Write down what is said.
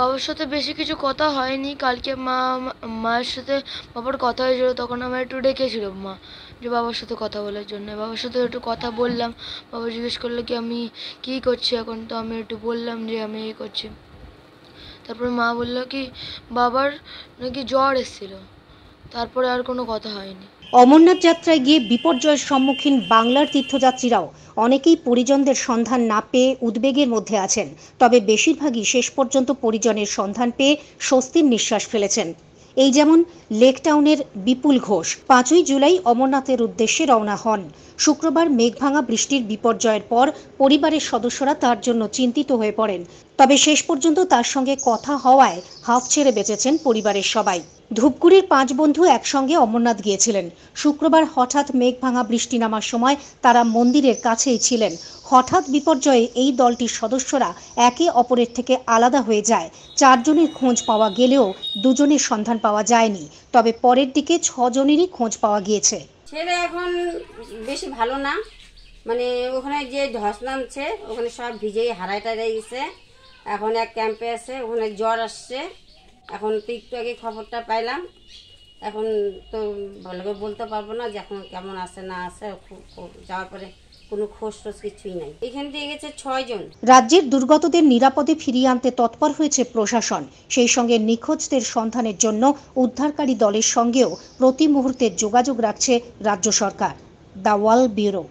বাবার সাথে বেশি কিছু কথা হয়নি কালকে মা মায়ের সাথে বাবার কথা হয়েছিল তখন আমার একটু ডেকেছিল মা যে বাবার সাথে কথা বলার জন্য বাবার সাথে একটু কথা বললাম বাবা জিজ্ঞেস করলো কি আমি কী করছি এখন তো আমি একটু বললাম যে আমি এই করছি তারপর মা বললো কি বাবার নাকি জ্বর এসেছিলো তারপরে আর কোনো কথা হয়নি অমরনাথ যাত্রায় গিয়ে বিপর্যয়ের সম্মুখীন বাংলার তীর্থযাত্রীরাও অনেকেই পরিজনদের সন্ধান না পেয়ে উদ্বেগের মধ্যে আছেন তবে বেশিরভাগই শেষ পর্যন্ত পরিজনের সন্ধান পেয়ে স্বস্তির নিঃশ্বাস ফেলেছেন এই যেমন লেকটাউনের বিপুল ঘোষ পাঁচই জুলাই অমরনাথের উদ্দেশ্যে রওনা হন শুক্রবার মেঘভাঙা বৃষ্টির বিপর্যয়ের পর পরিবারের সদস্যরা তার জন্য চিন্তিত হয়ে পড়েন তবে শেষ পর্যন্ত তার সঙ্গে কথা হওয়ায় হাফ ছেড়ে বেঁচেছেন পরিবারের সবাই ধূপগুড়ির পাঁচ বন্ধু একসঙ্গে অমরনাথ গিয়েছিলেন শুক্রবার হঠাৎ মেঘ ভাঙা বৃষ্টি নামার সময় তারা মন্দিরের কাছেই ছিলেন হঠাৎ বিপর্যয়ে এই দলটির সদস্যরা একে অপরের থেকে আলাদা হয়ে যায় চারজনের খোঁজ পাওয়া গেলেও দুজনের সন্ধান পাওয়া যায়নি তবে পরের দিকে ছজনেরই খোঁজ পাওয়া গিয়েছে ছেলে এখন বেশি ভালো না মানে ওখানে যে ধস নামছে ওখানে সব ভিজে হারাই টারাই গেছে এখন এক ক্যাম্পে আছে ওখানে জ্বর আসছে এখন তো একটু আগে খবরটা পাইলাম এখন তো ভালো করে বলতে পারবো না যে এখন কেমন আছে না আছে যাওয়ার পরে কোনো খোঁজ কিছুই নাই এখান ছয়জন রাজ্যের দুর্গতদের নিরাপদে ফিরিয়ে আনতে তৎপর হয়েছে প্রশাসন সেই সঙ্গে নিখোঁজদের সন্ধানের জন্য উদ্ধারকারী দলের সঙ্গেও প্রতি মুহূর্তে যোগাযোগ রাখছে রাজ্য সরকার দ্য ওয়াল ব্যুরো